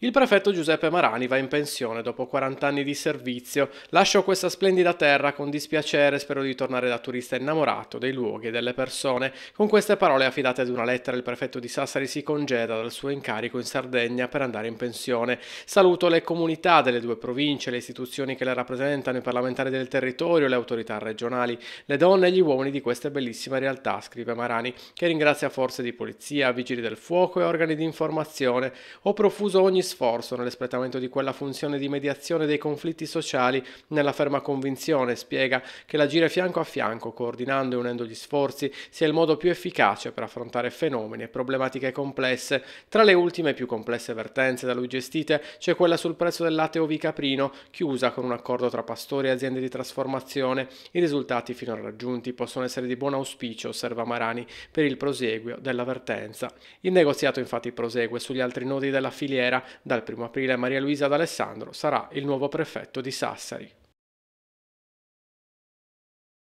Il prefetto Giuseppe Marani va in pensione dopo 40 anni di servizio. Lascio questa splendida terra con dispiacere, spero di tornare da turista innamorato dei luoghi e delle persone. Con queste parole affidate ad una lettera il prefetto di Sassari si congeda dal suo incarico in Sardegna per andare in pensione. Saluto le comunità delle due province, le istituzioni che le rappresentano, i parlamentari del territorio, le autorità regionali, le donne e gli uomini di queste bellissime realtà, scrive Marani, che ringrazia forze di polizia, vigili del fuoco e organi di informazione. Ho profuso ogni sforzo nell'espletamento di quella funzione di mediazione dei conflitti sociali nella ferma convinzione, spiega, che l'agire fianco a fianco, coordinando e unendo gli sforzi, sia il modo più efficace per affrontare fenomeni e problematiche complesse. Tra le ultime e più complesse vertenze da lui gestite c'è quella sul prezzo del latte ovicaprino, chiusa con un accordo tra pastori e aziende di trasformazione. I risultati finora raggiunti possono essere di buon auspicio, osserva Marani, per il proseguio dell'avvertenza. Il negoziato infatti prosegue sugli altri nodi della filiera, dal 1 aprile Maria Luisa D'Alessandro sarà il nuovo prefetto di Sassari.